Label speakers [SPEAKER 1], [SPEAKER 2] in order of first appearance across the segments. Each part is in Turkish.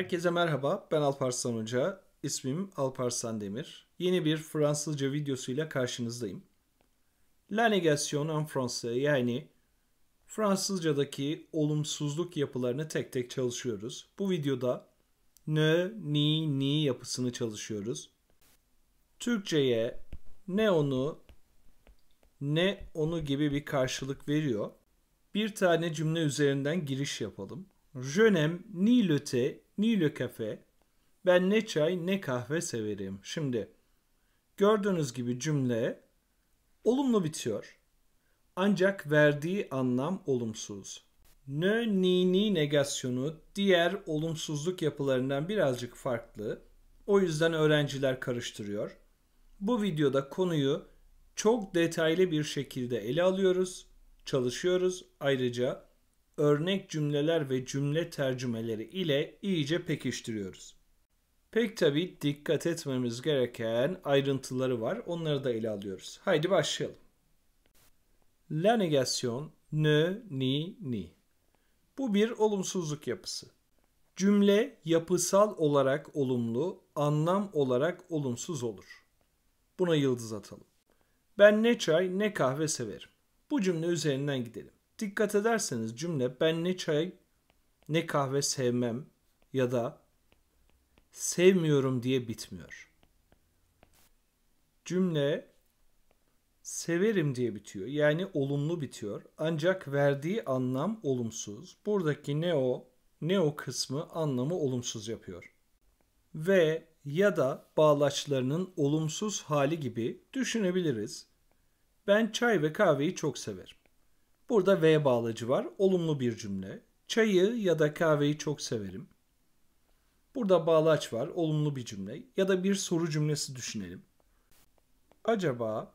[SPEAKER 1] Herkese merhaba, ben Alparslan Hoca. İsmim Alparslan Demir. Yeni bir Fransızca videosuyla karşınızdayım. La negation en français yani Fransızcadaki olumsuzluk yapılarını tek tek çalışıyoruz. Bu videoda ne, ni, ni yapısını çalışıyoruz. Türkçe'ye ne onu ne onu gibi bir karşılık veriyor. Bir tane cümle üzerinden giriş yapalım. Je n'aime ni le thé Nilo kafe. Ben ne çay ne kahve severim. Şimdi gördüğünüz gibi cümle olumlu bitiyor. Ancak verdiği anlam olumsuz. Nö ni ni negasyonu diğer olumsuzluk yapılarından birazcık farklı. O yüzden öğrenciler karıştırıyor. Bu videoda konuyu çok detaylı bir şekilde ele alıyoruz, çalışıyoruz. Ayrıca örnek cümleler ve cümle tercümeleri ile iyice pekiştiriyoruz. Pek tabii dikkat etmemiz gereken ayrıntıları var. Onları da ele alıyoruz. Haydi başlayalım. La negation ne, ni, ni. Bu bir olumsuzluk yapısı. Cümle yapısal olarak olumlu, anlam olarak olumsuz olur. Buna yıldız atalım. Ben ne çay ne kahve severim. Bu cümle üzerinden gidelim. Dikkat ederseniz cümle ben ne çay ne kahve sevmem ya da sevmiyorum diye bitmiyor. Cümle severim diye bitiyor. Yani olumlu bitiyor. Ancak verdiği anlam olumsuz. Buradaki ne o ne o kısmı anlamı olumsuz yapıyor. Ve ya da bağlaçlarının olumsuz hali gibi düşünebiliriz. Ben çay ve kahveyi çok severim. Burada V bağlacı var. Olumlu bir cümle. Çayı ya da kahveyi çok severim. Burada bağlaç var. Olumlu bir cümle. Ya da bir soru cümlesi düşünelim. Acaba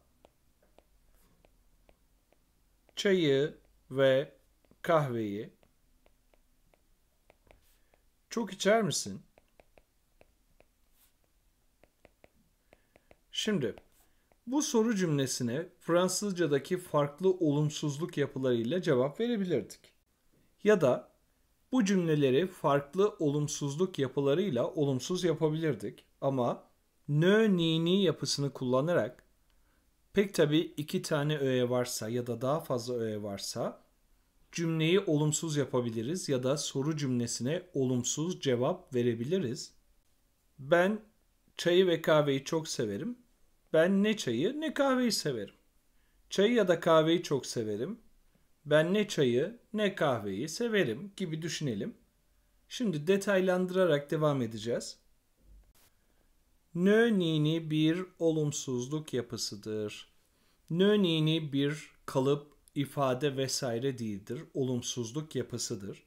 [SPEAKER 1] çayı ve kahveyi çok içer misin? Şimdi bu soru cümlesine Fransızcadaki farklı olumsuzluk yapılarıyla cevap verebilirdik. Ya da bu cümleleri farklı olumsuzluk yapılarıyla olumsuz yapabilirdik ama nö ni ni yapısını kullanarak pek tabi iki tane öğe varsa ya da daha fazla öğe varsa cümleyi olumsuz yapabiliriz ya da soru cümlesine olumsuz cevap verebiliriz. Ben çayı ve kahveyi çok severim ben ne çayı ne kahveyi severim. Çayı ya da kahveyi çok severim. Ben ne çayı ne kahveyi severim gibi düşünelim. Şimdi detaylandırarak devam edeceğiz. Nö Nönini bir olumsuzluk yapısıdır. Nö Nönini bir kalıp, ifade vesaire değildir. Olumsuzluk yapısıdır.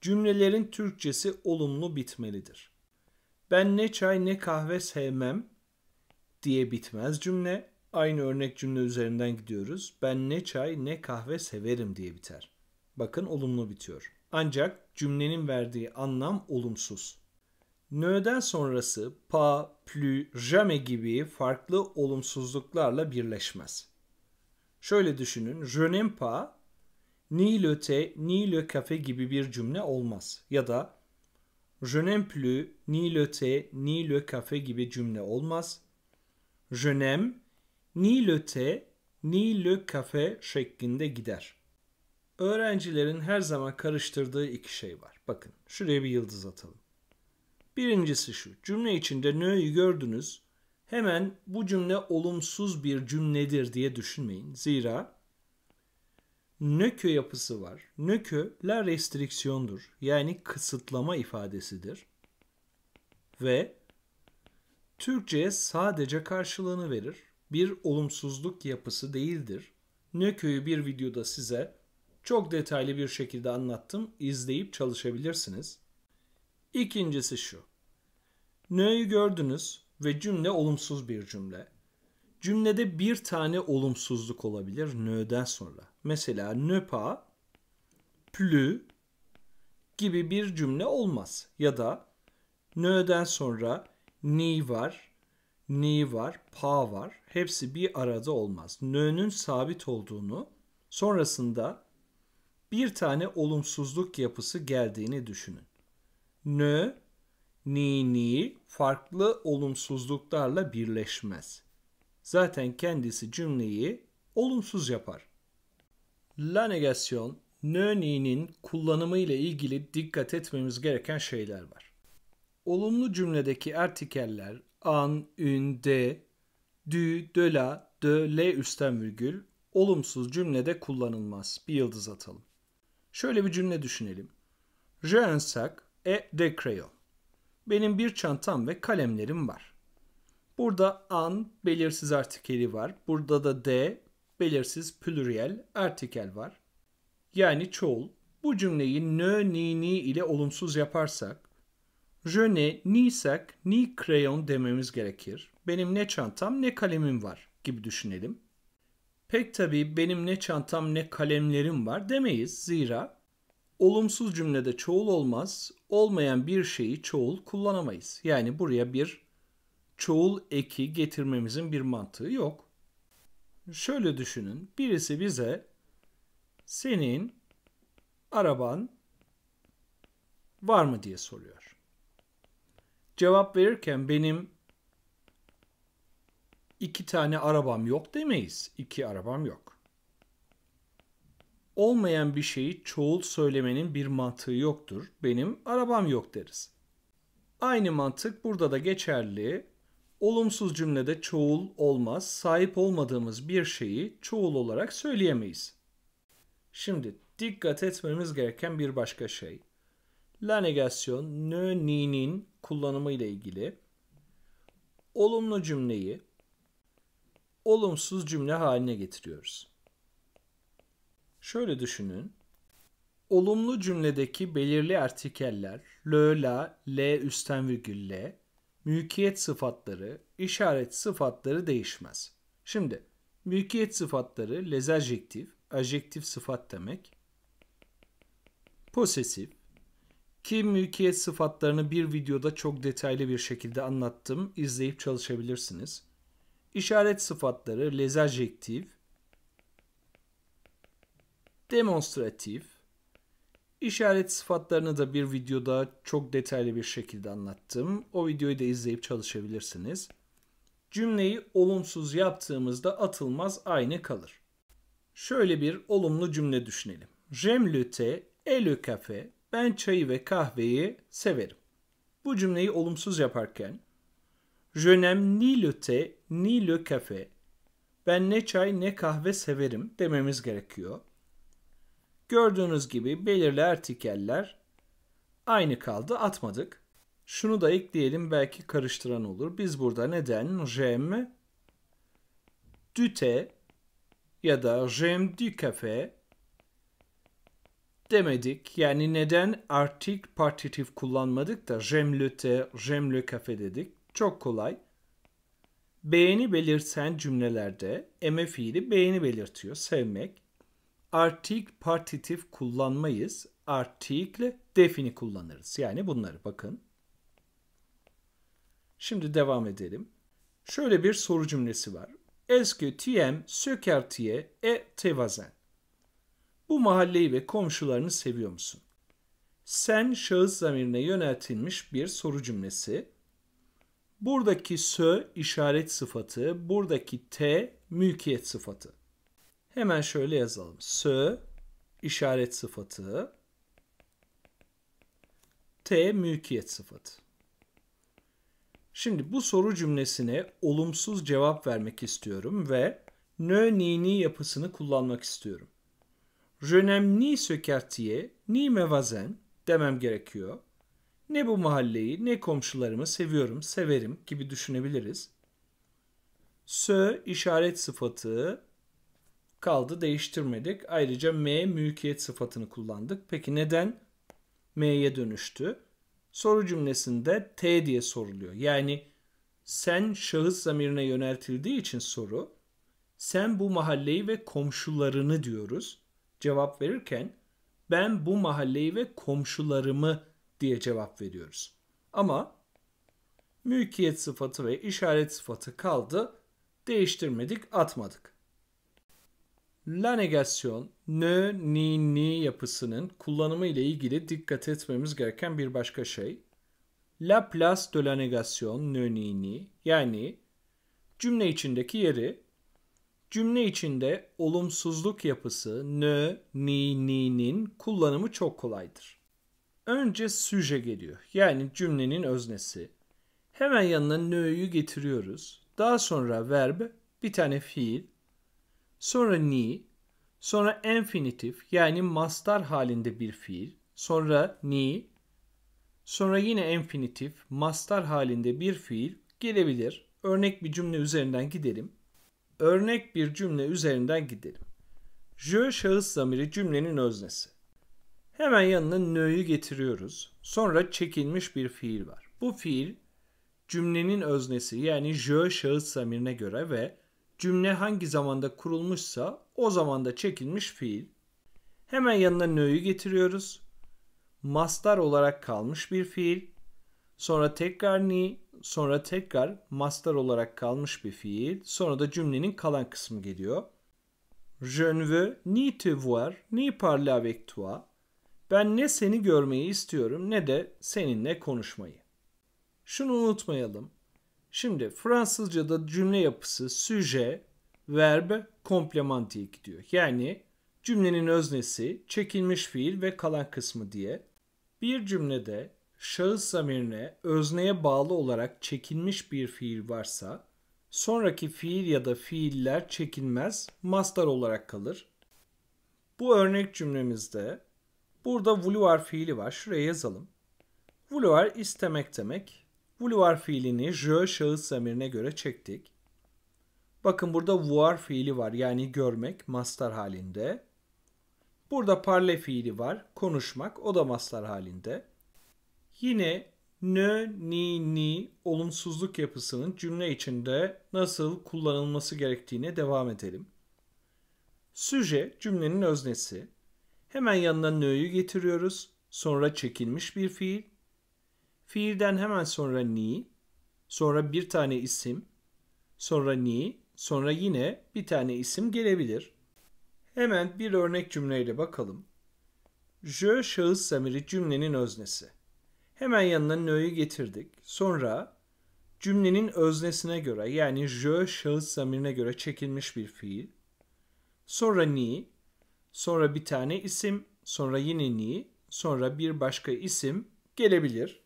[SPEAKER 1] Cümlelerin Türkçesi olumlu bitmelidir. Ben ne çay ne kahve sevmem diye bitmez cümle. Aynı örnek cümle üzerinden gidiyoruz. Ben ne çay ne kahve severim diye biter. Bakın olumlu bitiyor. Ancak cümlenin verdiği anlam olumsuz. Nö'den sonrası pa, plü, jam'e gibi farklı olumsuzluklarla birleşmez. Şöyle düşünün. Je n'aime pas ni le thé ni le café gibi bir cümle olmaz. Ya da je n'aime plus ni le thé ni le café gibi cümle olmaz je n'aime ni le thé ni le café şeklinde gider. Öğrencilerin her zaman karıştırdığı iki şey var. Bakın şuraya bir yıldız atalım. Birincisi şu. Cümle içinde nö'yü gördünüz. Hemen bu cümle olumsuz bir cümledir diye düşünmeyin. Zira nökö yapısı var. Nökö la restriksiyondur. Yani kısıtlama ifadesidir. Ve Türkçe'ye sadece karşılığını verir. Bir olumsuzluk yapısı değildir. Nökö'yü bir videoda size çok detaylı bir şekilde anlattım. İzleyip çalışabilirsiniz. İkincisi şu. Nö'yü gördünüz ve cümle olumsuz bir cümle. Cümlede bir tane olumsuzluk olabilir nö'den sonra. Mesela nöpa, pas, plü gibi bir cümle olmaz. Ya da nö'den sonra ni var, ni var, pa var. Hepsi bir arada olmaz. Nö'nün sabit olduğunu, sonrasında bir tane olumsuzluk yapısı geldiğini düşünün. Nö, ni, ni farklı olumsuzluklarla birleşmez. Zaten kendisi cümleyi olumsuz yapar. La negasyon, nö, ni'nin kullanımı ile ilgili dikkat etmemiz gereken şeyler var olumlu cümledeki artikeller an, ün, de, dü, de la, de, le üstten virgül olumsuz cümlede kullanılmaz. Bir yıldız atalım. Şöyle bir cümle düşünelim. J'ai un sac et des crayons. Benim bir çantam ve kalemlerim var. Burada an belirsiz artikeli var. Burada da de belirsiz plüriyel artikel var. Yani çoğul. Bu cümleyi nö, ni, ni ile olumsuz yaparsak je ne, ni sac, ni crayon dememiz gerekir. Benim ne çantam ne kalemim var gibi düşünelim. Pek tabii benim ne çantam ne kalemlerim var demeyiz zira olumsuz cümlede çoğul olmaz, olmayan bir şeyi çoğul kullanamayız. Yani buraya bir çoğul eki getirmemizin bir mantığı yok. Şöyle düşünün, birisi bize senin araban var mı diye soruyor cevap verirken benim iki tane arabam yok demeyiz. İki arabam yok. Olmayan bir şeyi çoğul söylemenin bir mantığı yoktur. Benim arabam yok deriz. Aynı mantık burada da geçerli. Olumsuz cümlede çoğul olmaz. Sahip olmadığımız bir şeyi çoğul olarak söyleyemeyiz. Şimdi dikkat etmemiz gereken bir başka şey. La negasyon ne ni'nin kullanımı ile ilgili olumlu cümleyi olumsuz cümle haline getiriyoruz. Şöyle düşünün. Olumlu cümledeki belirli artikeller lö, la, l üstten virgül l, mülkiyet sıfatları, işaret sıfatları değişmez. Şimdi mülkiyet sıfatları lezajektif, ajektif sıfat demek. Posesif, ki mülkiyet sıfatlarını bir videoda çok detaylı bir şekilde anlattım. İzleyip çalışabilirsiniz. İşaret sıfatları lezajektif, demonstratif, İşaret sıfatlarını da bir videoda çok detaylı bir şekilde anlattım. O videoyu da izleyip çalışabilirsiniz. Cümleyi olumsuz yaptığımızda atılmaz aynı kalır. Şöyle bir olumlu cümle düşünelim. J'aime le thé et le café ben çayı ve kahveyi severim. Bu cümleyi olumsuz yaparken Je n'aime ni le thé ni le café. Ben ne çay ne kahve severim dememiz gerekiyor. Gördüğünüz gibi belirli artikeller aynı kaldı atmadık. Şunu da ekleyelim belki karıştıran olur. Biz burada neden j'aime du thé ya da j'aime du café demedik. Yani neden artık partitif kullanmadık da jemlöte, jemlö kafe dedik. Çok kolay. Beğeni belirten cümlelerde eme fiili beğeni belirtiyor, sevmek. Artık partitif kullanmayız. Artikle defini kullanırız. Yani bunları bakın. Şimdi devam edelim. Şöyle bir soru cümlesi var. Est-ce que tu aimes ce bu mahalleyi ve komşularını seviyor musun? Sen şahıs zamirine yöneltilmiş bir soru cümlesi. Buradaki sö işaret sıfatı, buradaki te mülkiyet sıfatı. Hemen şöyle yazalım. Sö işaret sıfatı, te mülkiyet sıfatı. Şimdi bu soru cümlesine olumsuz cevap vermek istiyorum ve nö nini yapısını kullanmak istiyorum. Je n'aime ni ce quartier, ni mes voisins demem gerekiyor. Ne bu mahalleyi, ne komşularımı seviyorum, severim gibi düşünebiliriz. Sö işaret sıfatı kaldı değiştirmedik. Ayrıca M mülkiyet sıfatını kullandık. Peki neden M'ye dönüştü? Soru cümlesinde T diye soruluyor. Yani sen şahıs zamirine yöneltildiği için soru sen bu mahalleyi ve komşularını diyoruz cevap verirken ben bu mahalleyi ve komşularımı diye cevap veriyoruz. Ama mülkiyet sıfatı ve işaret sıfatı kaldı. Değiştirmedik, atmadık. La negasyon, nö, ni, ni yapısının kullanımı ile ilgili dikkat etmemiz gereken bir başka şey. La place de la negation, nö, ni, ni yani cümle içindeki yeri Cümle içinde olumsuzluk yapısı nö, ni, ni'nin kullanımı çok kolaydır. Önce süje geliyor. Yani cümlenin öznesi. Hemen yanına nö'yü getiriyoruz. Daha sonra verb, bir tane fiil. Sonra ni, sonra infinitif yani mastar halinde bir fiil. Sonra ni, sonra yine infinitif mastar halinde bir fiil gelebilir. Örnek bir cümle üzerinden gidelim. Örnek bir cümle üzerinden gidelim. Je şahıs zamiri cümlenin öznesi. Hemen yanına nö'yü getiriyoruz. Sonra çekilmiş bir fiil var. Bu fiil cümlenin öznesi yani je şahıs zamirine göre ve cümle hangi zamanda kurulmuşsa o zamanda çekilmiş fiil. Hemen yanına nö'yü getiriyoruz. Mastar olarak kalmış bir fiil. Sonra tekrar ni sonra tekrar mastar olarak kalmış bir fiil. Sonra da cümlenin kalan kısmı geliyor. Je ne veux ni te voir ni parler avec toi. Ben ne seni görmeyi istiyorum ne de seninle konuşmayı. Şunu unutmayalım. Şimdi Fransızca'da cümle yapısı süje, verb, komplemantik diyor. Yani cümlenin öznesi, çekilmiş fiil ve kalan kısmı diye. Bir cümlede şahıs zamirine özneye bağlı olarak çekilmiş bir fiil varsa sonraki fiil ya da fiiller çekilmez mastar olarak kalır. Bu örnek cümlemizde burada vouloir fiili var. Şuraya yazalım. Vouloir istemek demek. Vouloir fiilini je şahıs zamirine göre çektik. Bakın burada voir fiili var yani görmek mastar halinde. Burada parle fiili var konuşmak o da mastar halinde. Yine nö, ni, ni olumsuzluk yapısının cümle içinde nasıl kullanılması gerektiğine devam edelim. Süje cümlenin öznesi. Hemen yanına nö'yü getiriyoruz. Sonra çekilmiş bir fiil. Fiilden hemen sonra ni, sonra bir tane isim, sonra ni, sonra yine bir tane isim gelebilir. Hemen bir örnek cümleyle bakalım. Je şahıs zamiri cümlenin öznesi. Hemen yanına nö'yü getirdik. Sonra cümlenin öznesine göre yani je şahıs zamirine göre çekilmiş bir fiil. Sonra ni, sonra bir tane isim, sonra yine ni, sonra bir başka isim gelebilir.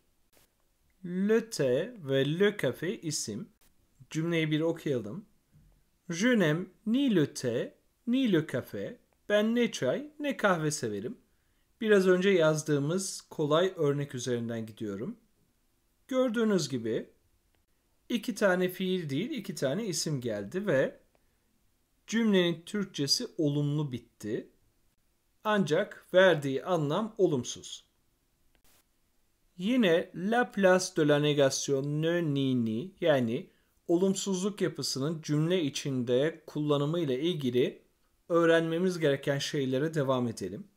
[SPEAKER 1] Le te ve le cafe isim. Cümleyi bir okuyalım. Je n'aime ni le te ni le cafe. Ben ne çay ne kahve severim. Biraz önce yazdığımız kolay örnek üzerinden gidiyorum. Gördüğünüz gibi iki tane fiil değil iki tane isim geldi ve cümlenin Türkçesi olumlu bitti. Ancak verdiği anlam olumsuz. Yine Laplace place de la negation ne ni ni yani olumsuzluk yapısının cümle içinde kullanımı ile ilgili öğrenmemiz gereken şeylere devam edelim.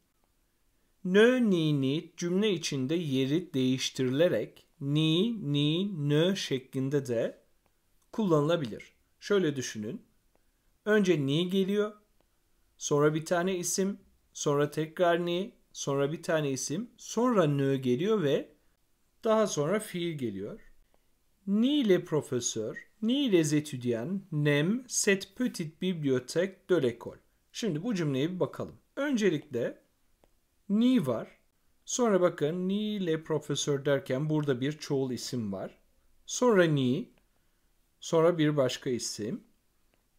[SPEAKER 1] Nö ni ni cümle içinde yeri değiştirilerek ni ni nö şeklinde de kullanılabilir. Şöyle düşünün. Önce ni geliyor. Sonra bir tane isim. Sonra tekrar ni. Sonra bir tane isim. Sonra nö geliyor ve daha sonra fiil geliyor. Ni ile profesör, ni les étudiants nem cette petite bibliothèque de l'école. Şimdi bu cümleye bir bakalım. Öncelikle ni var. Sonra bakın ni ile profesör derken burada bir çoğul isim var. Sonra ni, sonra bir başka isim.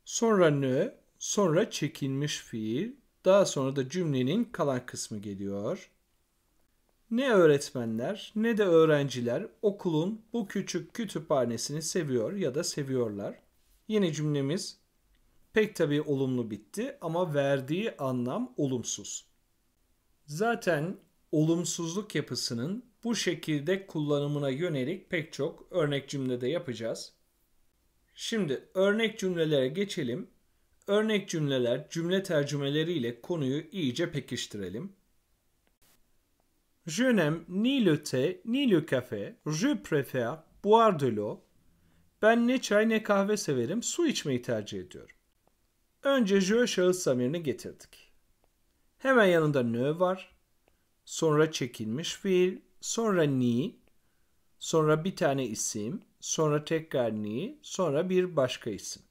[SPEAKER 1] Sonra nö, sonra çekilmiş fiil. Daha sonra da cümlenin kalan kısmı geliyor. Ne öğretmenler ne de öğrenciler okulun bu küçük kütüphanesini seviyor ya da seviyorlar. Yeni cümlemiz pek tabii olumlu bitti ama verdiği anlam olumsuz. Zaten olumsuzluk yapısının bu şekilde kullanımına yönelik pek çok örnek cümlede yapacağız. Şimdi örnek cümlelere geçelim. Örnek cümleler cümle tercümeleriyle konuyu iyice pekiştirelim. Je n'aime ni le thé ni le café. Je préfère boire de l'eau. Ben ne çay ne kahve severim, su içmeyi tercih ediyorum. Önce je şahıs zamirini getirdik. Hemen yanında nö var. Sonra çekilmiş fiil. Sonra ni. Sonra bir tane isim. Sonra tekrar ni. Sonra bir başka isim.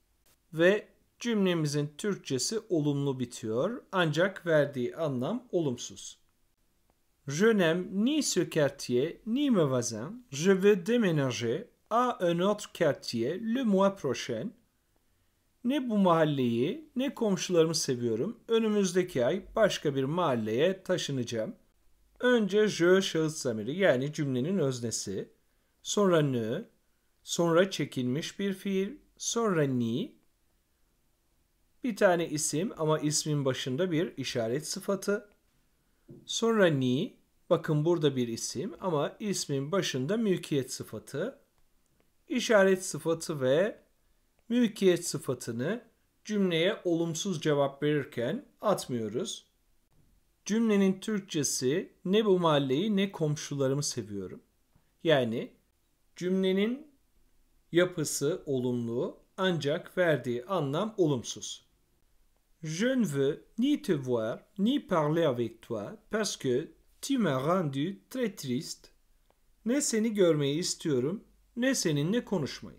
[SPEAKER 1] Ve cümlemizin Türkçesi olumlu bitiyor. Ancak verdiği anlam olumsuz. Je n'aime ni ce quartier ni mes voisins. Je veux déménager à un autre quartier le mois prochain. Ne bu mahalleyi ne komşularımı seviyorum. Önümüzdeki ay başka bir mahalleye taşınacağım. Önce je şahıs zamiri yani cümlenin öznesi. Sonra ne, sonra çekilmiş bir fiil, sonra ni. Bir tane isim ama ismin başında bir işaret sıfatı. Sonra ni, bakın burada bir isim ama ismin başında mülkiyet sıfatı. İşaret sıfatı ve mülkiyet sıfatını cümleye olumsuz cevap verirken atmıyoruz. Cümlenin Türkçesi ne bu mahalleyi ne komşularımı seviyorum. Yani cümlenin yapısı olumlu ancak verdiği anlam olumsuz. Je ne veux ni te voir ni parler avec toi parce que tu m'as rendu très triste. Ne seni görmeyi istiyorum ne seninle konuşmayı.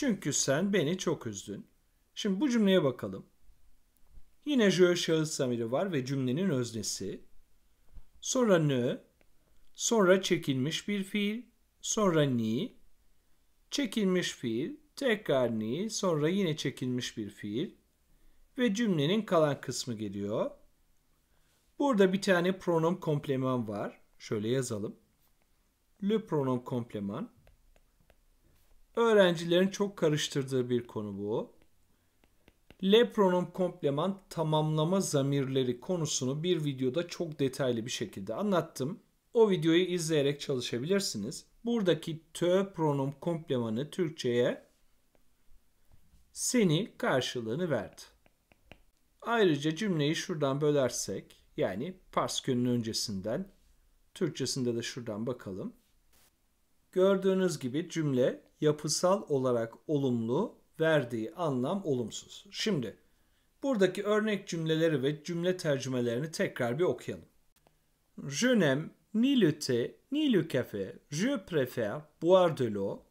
[SPEAKER 1] Çünkü sen beni çok üzdün. Şimdi bu cümleye bakalım. Yine je şahıs zamiri var ve cümlenin öznesi. Sonra nö, sonra çekilmiş bir fiil, sonra ni, çekilmiş fiil, tekrar ni, sonra yine çekilmiş bir fiil ve cümlenin kalan kısmı geliyor. Burada bir tane pronom kompleman var. Şöyle yazalım. Le pronom kompleman. Öğrencilerin çok karıştırdığı bir konu bu. Le pronom komplement tamamlama zamirleri konusunu bir videoda çok detaylı bir şekilde anlattım. O videoyu izleyerek çalışabilirsiniz. Buradaki tö pronom komplemanı Türkçe'ye seni karşılığını verdi. Ayrıca cümleyi şuradan bölersek yani pars parskönün öncesinden Türkçesinde de şuradan bakalım. Gördüğünüz gibi cümle yapısal olarak olumlu, verdiği anlam olumsuz. Şimdi buradaki örnek cümleleri ve cümle tercümelerini tekrar bir okuyalım. Je n'aime ni le thé ni le café. Je préfère boire de l'eau.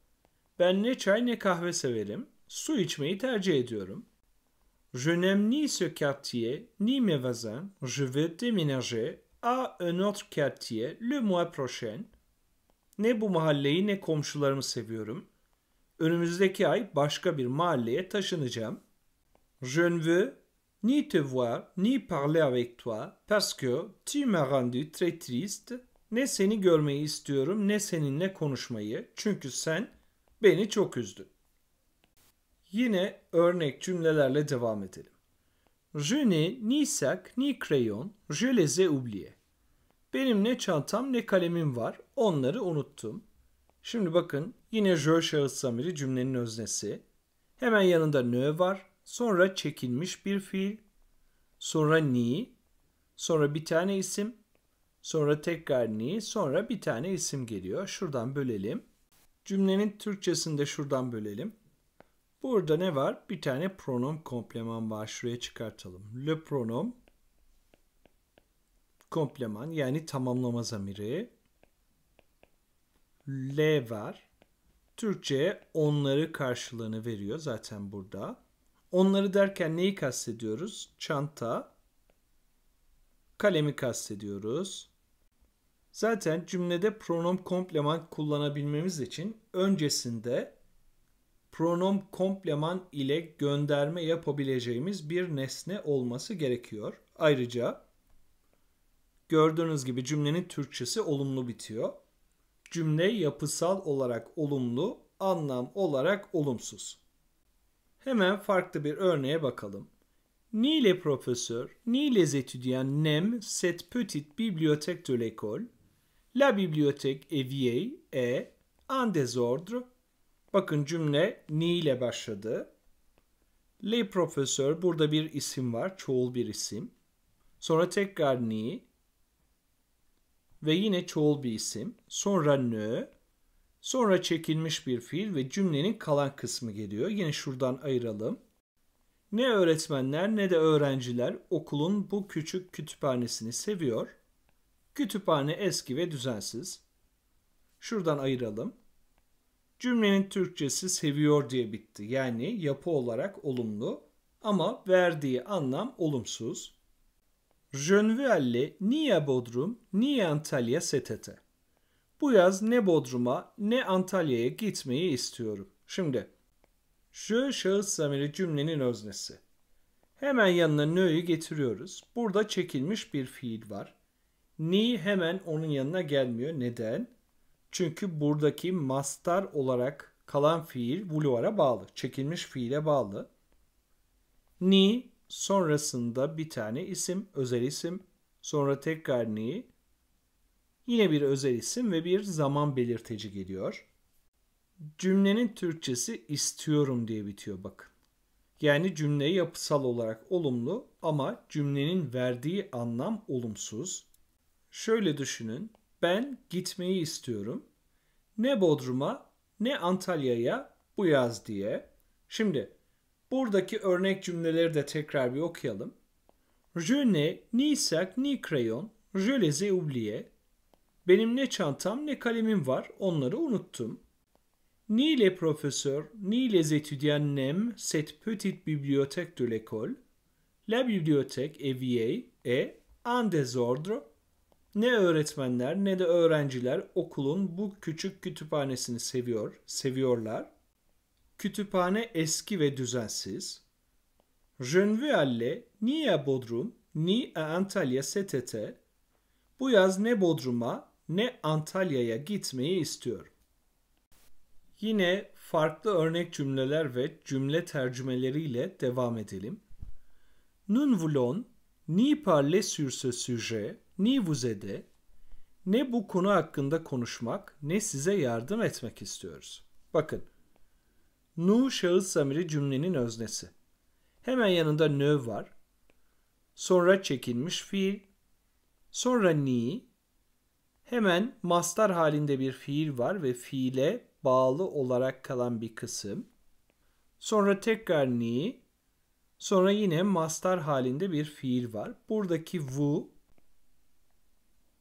[SPEAKER 1] Ben ne çay ne kahve severim. Su içmeyi tercih ediyorum. Je n'aime ni ce quartier ni mes voisins. Je vais déménager à un autre quartier le mois prochain. Ne bu mahalleyi ne komşularımı seviyorum. Önümüzdeki ay başka bir mahalleye taşınacağım. Je ne veux ni te voir ni parler avec toi parce que tu m'as rendu très triste. Ne seni görmeyi istiyorum ne seninle konuşmayı çünkü sen beni çok üzdün. Yine örnek cümlelerle devam edelim. Je n'ai ni sac ni crayon, je les ai oubliés. Benim ne çantam ne kalemim var, onları unuttum. Şimdi bakın Yine je şahıs zamiri cümlenin öznesi. Hemen yanında nö var. Sonra çekilmiş bir fiil. Sonra ni. Sonra bir tane isim. Sonra tekrar ni. Sonra bir tane isim geliyor. Şuradan bölelim. Cümlenin Türkçe'sinde şuradan bölelim. Burada ne var? Bir tane pronom kompleman var. Şuraya çıkartalım. Le pronom kompleman yani tamamlama zamiri. Le var. Türkçe onları karşılığını veriyor zaten burada. Onları derken neyi kastediyoruz? Çanta, kalemi kastediyoruz. Zaten cümlede pronom komplement kullanabilmemiz için öncesinde pronom komplement ile gönderme yapabileceğimiz bir nesne olması gerekiyor. Ayrıca gördüğünüz gibi cümlenin Türkçesi olumlu bitiyor. Cümle yapısal olarak olumlu, anlam olarak olumsuz. Hemen farklı bir örneğe bakalım. Ni les professeurs, ni les étudiants n'aiment cette petite bibliothèque de l'école. La bibliothèque est vieille et en désordre. Bakın cümle ni ile başladı. Les professeurs burada bir isim var, çoğul bir isim. Sonra tekrar ni ve yine çoğul bir isim. Sonra nö, sonra çekilmiş bir fiil ve cümlenin kalan kısmı geliyor. Yine şuradan ayıralım. Ne öğretmenler ne de öğrenciler okulun bu küçük kütüphanesini seviyor. Kütüphane eski ve düzensiz. Şuradan ayıralım. Cümlenin Türkçesi seviyor diye bitti. Yani yapı olarak olumlu ama verdiği anlam olumsuz. Jönvüelli niye Bodrum, niye Antalya STT? Bu yaz ne Bodrum'a ne Antalya'ya gitmeyi istiyorum. Şimdi şu şahıs zamiri cümlenin öznesi. Hemen yanına nö'yü getiriyoruz. Burada çekilmiş bir fiil var. Ni hemen onun yanına gelmiyor. Neden? Çünkü buradaki mastar olarak kalan fiil buluvara bağlı. Çekilmiş fiile bağlı. Ni sonrasında bir tane isim, özel isim, sonra tekrar neyi? Yine bir özel isim ve bir zaman belirteci geliyor. Cümlenin Türkçesi istiyorum diye bitiyor bakın. Yani cümle yapısal olarak olumlu ama cümlenin verdiği anlam olumsuz. Şöyle düşünün. Ben gitmeyi istiyorum. Ne Bodrum'a ne Antalya'ya bu yaz diye. Şimdi Buradaki örnek cümleleri de tekrar bir okuyalım. Je n'ai ni sac ni crayon, je les ai oubliés. Benim ne çantam ne kalemim var, onları unuttum. Ni les professeurs ni les étudiants n'aiment cette petite bibliothèque de l'école. La bibliothèque est vieille et en désordre. Ne öğretmenler ne de öğrenciler okulun bu küçük kütüphanesini seviyor, seviyorlar. Kütüphane eski ve düzensiz. Je ne veux aller ni à Bodrum ni à Antalya cet été. Bu yaz ne Bodrum'a ne Antalya'ya gitmeyi istiyorum. Yine farklı örnek cümleler ve cümle tercümeleriyle devam edelim. Nous voulons ni parler sur ce sujet ni vous aider. Ne bu konu hakkında konuşmak ne size yardım etmek istiyoruz. Bakın Nu şahıs zamiri cümlenin öznesi. Hemen yanında nö var. Sonra çekilmiş fiil. Sonra ni. Hemen mastar halinde bir fiil var ve fiile bağlı olarak kalan bir kısım. Sonra tekrar ni. Sonra yine mastar halinde bir fiil var. Buradaki vu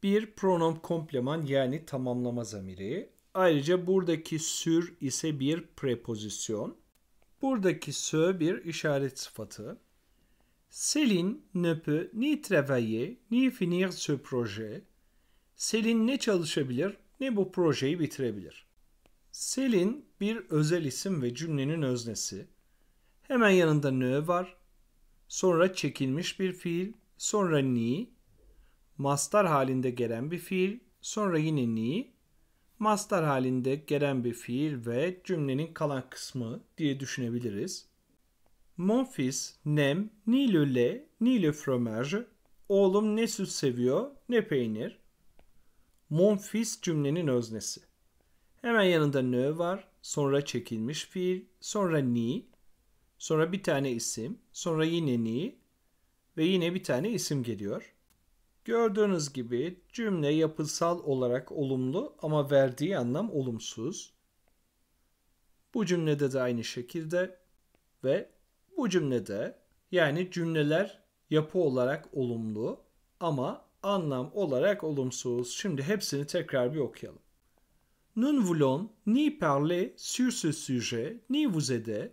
[SPEAKER 1] bir pronom kompleman yani tamamlama zamiri Ayrıca buradaki sür ise bir prepozisyon. Buradaki sö bir işaret sıfatı. Selin ne peut ni travailler ni finir ce projet. Selin ne çalışabilir ne bu projeyi bitirebilir. Selin bir özel isim ve cümlenin öznesi. Hemen yanında ne var. Sonra çekilmiş bir fiil, sonra ni, mastar halinde gelen bir fiil, sonra yine ni, Master halinde gelen bir fiil ve cümlenin kalan kısmı diye düşünebiliriz. Mon nem n'aime ni le lait ni le fromage. Oğlum ne süt seviyor ne peynir. Mon cümlenin öznesi. Hemen yanında ne var, sonra çekilmiş fiil, sonra ni, sonra bir tane isim, sonra yine ni ve yine bir tane isim geliyor. Gördüğünüz gibi cümle yapısal olarak olumlu ama verdiği anlam olumsuz. Bu cümlede de aynı şekilde ve bu cümlede yani cümleler yapı olarak olumlu ama anlam olarak olumsuz. Şimdi hepsini tekrar bir okuyalım. Nous voulons ni parler sur ce sujet, ni vous aider,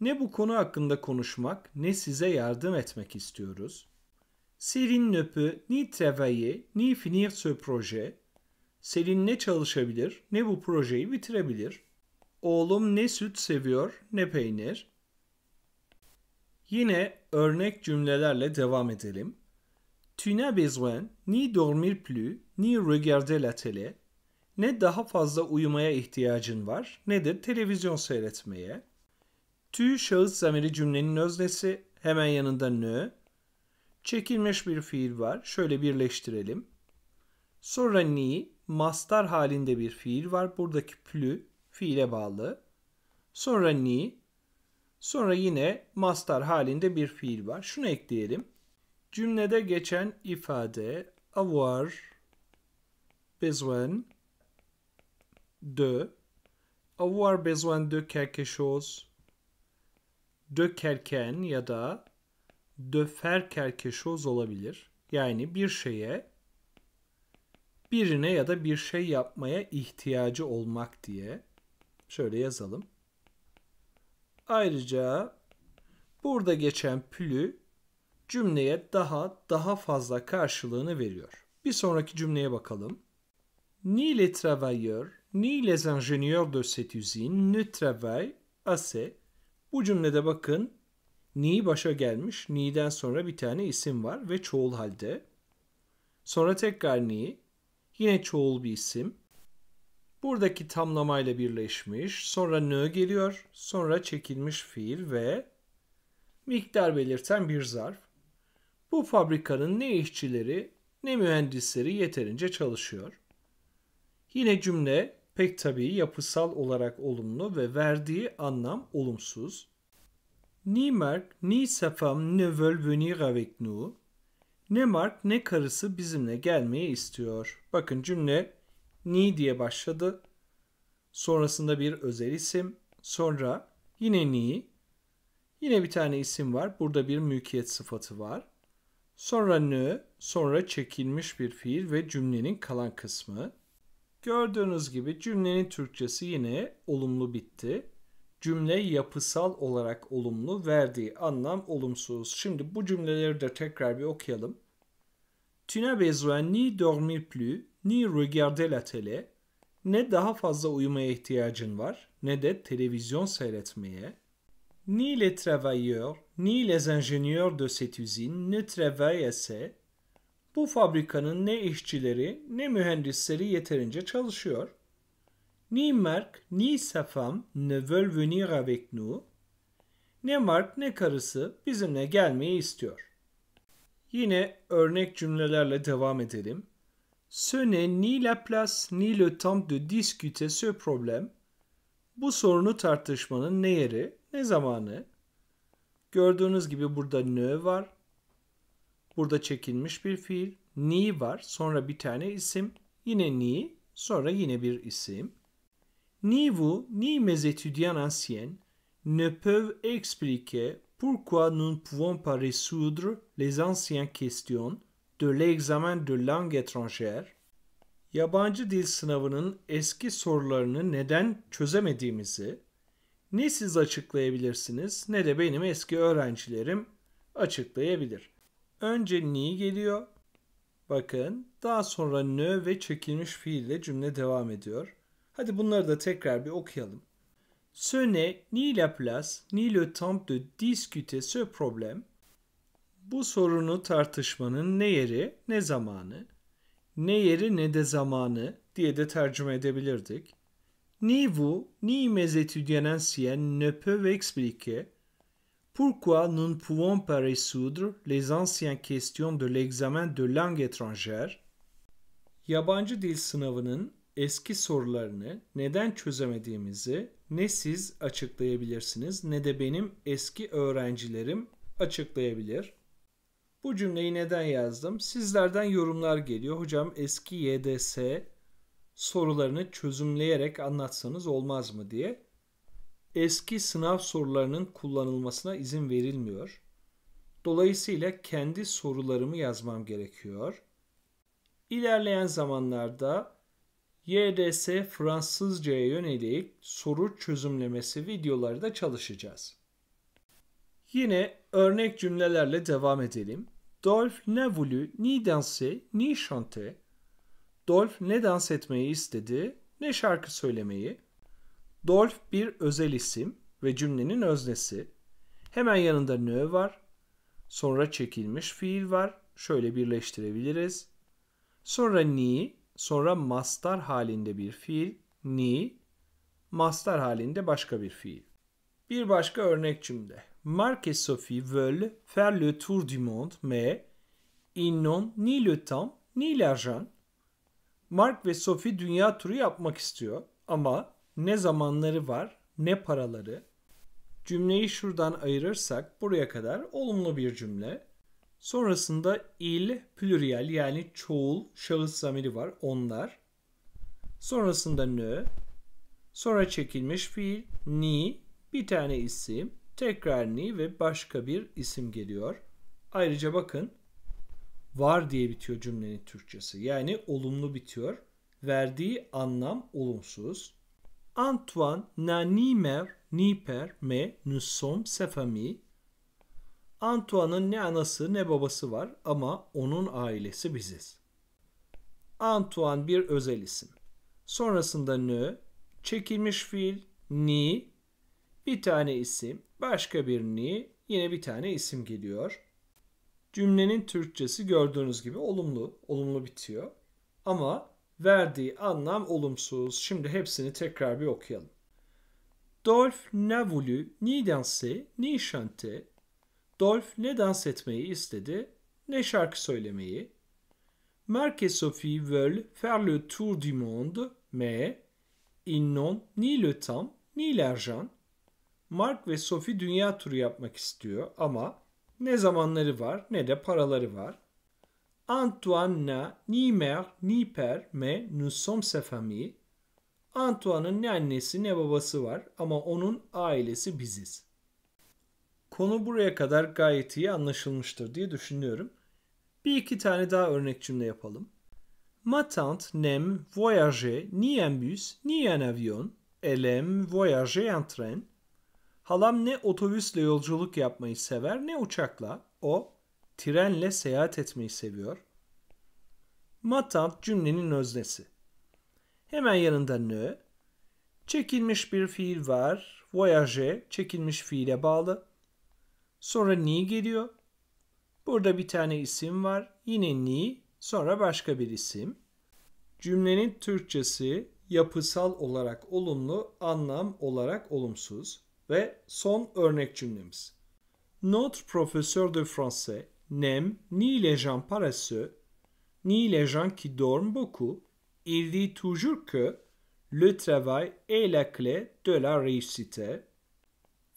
[SPEAKER 1] ne bu konu hakkında konuşmak, ne size yardım etmek istiyoruz. Selin ne peut ni travailler ni finir ce projet. Selin ne çalışabilir ne bu projeyi bitirebilir. Oğlum ne süt seviyor ne peynir. Yine örnek cümlelerle devam edelim. Tu n'as besoin ni dormir plus ni regarder la télé. Ne daha fazla uyumaya ihtiyacın var ne de televizyon seyretmeye. Tu şahıs zamiri cümlenin öznesi hemen yanında ne Çekilmiş bir fiil var. Şöyle birleştirelim. Sonra ni mastar halinde bir fiil var. Buradaki plü fiile bağlı. Sonra ni sonra yine mastar halinde bir fiil var. Şunu ekleyelim. Cümlede geçen ifade avoir besoin de avoir besoin de quelque chose de dökerken ya da de faire olabilir. Yani bir şeye birine ya da bir şey yapmaya ihtiyacı olmak diye şöyle yazalım. Ayrıca burada geçen plü cümleye daha daha fazla karşılığını veriyor. Bir sonraki cümleye bakalım. Ni les travailleurs ni les ingénieurs de cette usine ne travaillent assez. Bu cümlede bakın Ni başa gelmiş. Ni'den sonra bir tane isim var ve çoğul halde. Sonra tekrar ni. Yine çoğul bir isim. Buradaki tamlamayla birleşmiş. Sonra nö geliyor. Sonra çekilmiş fiil ve miktar belirten bir zarf. Bu fabrikanın ne işçileri ne mühendisleri yeterince çalışıyor. Yine cümle pek tabii yapısal olarak olumlu ve verdiği anlam olumsuz. Ni Mark ni sa ne veulent venir avec nous. Ne Mark ne karısı bizimle gelmeyi istiyor. Bakın cümle ni diye başladı. Sonrasında bir özel isim. Sonra yine ni. Yine bir tane isim var. Burada bir mülkiyet sıfatı var. Sonra nö, sonra çekilmiş bir fiil ve cümlenin kalan kısmı. Gördüğünüz gibi cümlenin Türkçesi yine olumlu bitti cümle yapısal olarak olumlu, verdiği anlam olumsuz. Şimdi bu cümleleri de tekrar bir okuyalım. Tu n'as besoin ni dormir plus, ni regarder la télé. Ne daha fazla uyumaya ihtiyacın var, ne de televizyon seyretmeye. Ni les travailleurs, ni les ingénieurs de cette usine ne travaillent assez. Bu fabrikanın ne işçileri ne mühendisleri yeterince çalışıyor. Ni Mark ni sa femme ne veulent venir avec nous. Ne Mark ne karısı bizimle gelmeyi istiyor. Yine örnek cümlelerle devam edelim. Ce n'est ni la place ni le temps de discuter ce problème. Bu sorunu tartışmanın ne yeri ne zamanı. Gördüğünüz gibi burada ne var. Burada çekilmiş bir fiil. Ni var. Sonra bir tane isim. Yine ni. Sonra yine bir isim ni vous, ni mes étudiants anciens, ne peuvent expliquer pourquoi nous ne pouvons pas résoudre les anciennes questions de l'examen de langue étrangère, yabancı dil sınavının eski sorularını neden çözemediğimizi ne siz açıklayabilirsiniz ne de benim eski öğrencilerim açıklayabilir. Önce ni geliyor. Bakın daha sonra nö ve çekilmiş fiille cümle devam ediyor. Hadi bunları da tekrar bir okuyalım. Ce n'est ni la place ni le temps de discuter ce problème. Bu sorunu tartışmanın ne yeri ne zamanı, ne yeri ne de zamanı diye de tercüme edebilirdik. Ni vous ni mes étudiants anciens ne peuvent expliquer pourquoi nous ne pouvons pas résoudre les anciennes questions de l'examen de langue étrangère. Yabancı dil sınavının eski sorularını neden çözemediğimizi ne siz açıklayabilirsiniz ne de benim eski öğrencilerim açıklayabilir. Bu cümleyi neden yazdım? Sizlerden yorumlar geliyor. Hocam eski YDS sorularını çözümleyerek anlatsanız olmaz mı diye. Eski sınav sorularının kullanılmasına izin verilmiyor. Dolayısıyla kendi sorularımı yazmam gerekiyor. İlerleyen zamanlarda YDS Fransızcaya yönelik soru çözümlemesi videolarda çalışacağız. Yine örnek cümlelerle devam edelim. Dolph ne voulu ni danser ni chanter. Dolph ne dans etmeyi istedi ne şarkı söylemeyi. Dolph bir özel isim ve cümlenin öznesi. Hemen yanında ne var. Sonra çekilmiş fiil var. Şöyle birleştirebiliriz. Sonra ni sonra mastar halinde bir fiil, ni, mastar halinde başka bir fiil. Bir başka örnek cümle. Marc et Sophie veulent faire le tour du monde mais ils n'ont ni le temps ni l'argent. Mark ve Sophie dünya turu yapmak istiyor ama ne zamanları var ne paraları. Cümleyi şuradan ayırırsak buraya kadar olumlu bir cümle. Sonrasında il plüriyel yani çoğul şahıs zamiri var onlar. Sonrasında nö. Sonra çekilmiş fiil ni bir tane isim. Tekrar ni ve başka bir isim geliyor. Ayrıca bakın var diye bitiyor cümlenin Türkçesi. Yani olumlu bitiyor. Verdiği anlam olumsuz. Antoine na ni mer ni per me nous sommes sa famille Antoine'ın ne anası ne babası var ama onun ailesi biziz. Antoine bir özel isim. Sonrasında nö, çekilmiş fiil, ni, bir tane isim, başka bir ni, yine bir tane isim geliyor. Cümlenin Türkçesi gördüğünüz gibi olumlu, olumlu bitiyor. Ama verdiği anlam olumsuz. Şimdi hepsini tekrar bir okuyalım. Dolph n'a voulu ni danser ni chanter Dolph ne dans etmeyi istedi, ne şarkı söylemeyi. Mark et Sophie veulent faire le tour du monde, mais ils n'ont ni le temps ni l'argent. Mark ve Sophie dünya turu yapmak istiyor ama ne zamanları var ne de paraları var. Antoine n'a ni mère ni père mais nous sommes sa famille. Antoine'ın ne annesi ne babası var ama onun ailesi biziz. Konu buraya kadar gayet iyi anlaşılmıştır diye düşünüyorum. Bir iki tane daha örnek cümle yapalım. Ma tante n'aime voyager ni en bus ni en avion. Elle aime voyager en train. Halam ne otobüsle yolculuk yapmayı sever ne uçakla. O trenle seyahat etmeyi seviyor. Ma tante cümlenin öznesi. Hemen yanında ne? Çekilmiş bir fiil var. Voyager çekilmiş fiile bağlı. Sonra ni geliyor. Burada bir tane isim var. Yine ni. Sonra başka bir isim. Cümlenin Türkçesi yapısal olarak olumlu, anlam olarak olumsuz. Ve son örnek cümlemiz. Notre professeur de français n'aime ni les gens paresseux, ni les gens qui dorment beaucoup. Il dit toujours que le travail est la clé de la réussite.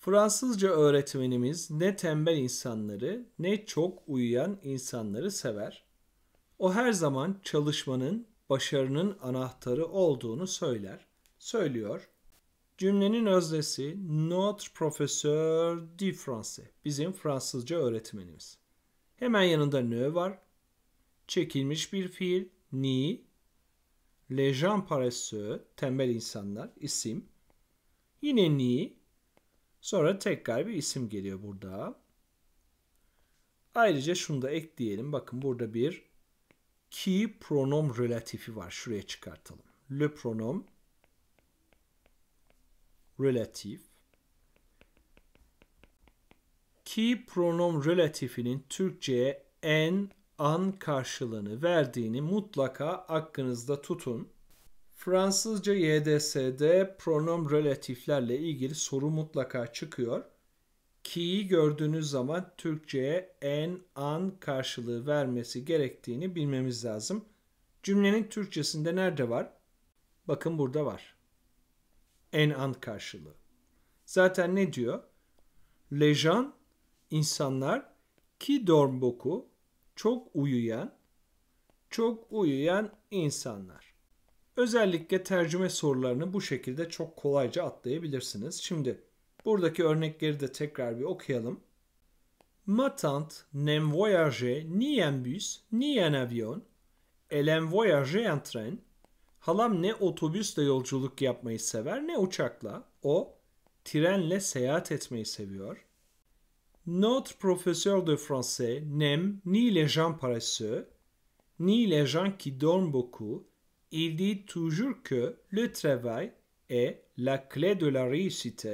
[SPEAKER 1] Fransızca öğretmenimiz ne tembel insanları ne çok uyuyan insanları sever. O her zaman çalışmanın, başarının anahtarı olduğunu söyler. Söylüyor. Cümlenin özdesi notre professeur du français. Bizim Fransızca öğretmenimiz. Hemen yanında ne var. Çekilmiş bir fiil ni. Les gens paresseux, tembel insanlar, isim. Yine ni, Sonra tekrar bir isim geliyor burada. Ayrıca şunu da ekleyelim. Bakın burada bir key pronom relatifi var. Şuraya çıkartalım. Le pronom relatif. Key pronom relatifinin Türkçe'ye en, an karşılığını verdiğini mutlaka aklınızda tutun. Fransızca YDS'de pronom relatiflerle ilgili soru mutlaka çıkıyor. Ki'yi gördüğünüz zaman Türkçe'ye en, an karşılığı vermesi gerektiğini bilmemiz lazım. Cümlenin Türkçesinde nerede var? Bakın burada var. En an karşılığı. Zaten ne diyor? Lejan, insanlar ki dormboku, çok uyuyan, çok uyuyan insanlar. Özellikle tercüme sorularını bu şekilde çok kolayca atlayabilirsiniz. Şimdi buradaki örnekleri de tekrar bir okuyalım. Ma tante n'aime voyager ni en bus ni en avion. Elle aime voyager en train. Halam ne otobüsle yolculuk yapmayı sever ne uçakla. O trenle seyahat etmeyi seviyor. Notre professeur de français n'aime ni les gens paresseux, ni les gens qui dorment beaucoup, il dit toujours que le travail est la clé de la réussite.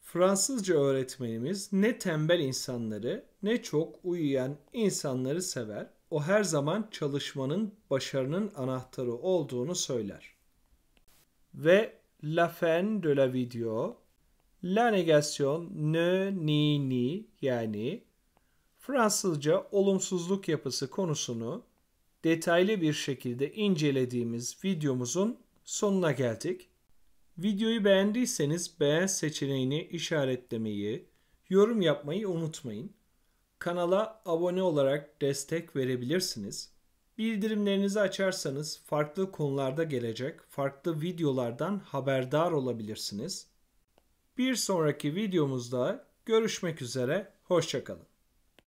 [SPEAKER 1] Fransızca öğretmenimiz ne tembel insanları ne çok uyuyan insanları sever. O her zaman çalışmanın başarının anahtarı olduğunu söyler. Ve la fin de la vidéo, la négation ne ni ni yani Fransızca olumsuzluk yapısı konusunu detaylı bir şekilde incelediğimiz videomuzun sonuna geldik. Videoyu beğendiyseniz beğen seçeneğini işaretlemeyi, yorum yapmayı unutmayın. Kanala abone olarak destek verebilirsiniz. Bildirimlerinizi açarsanız farklı konularda gelecek farklı videolardan haberdar olabilirsiniz. Bir sonraki videomuzda görüşmek üzere, hoşçakalın.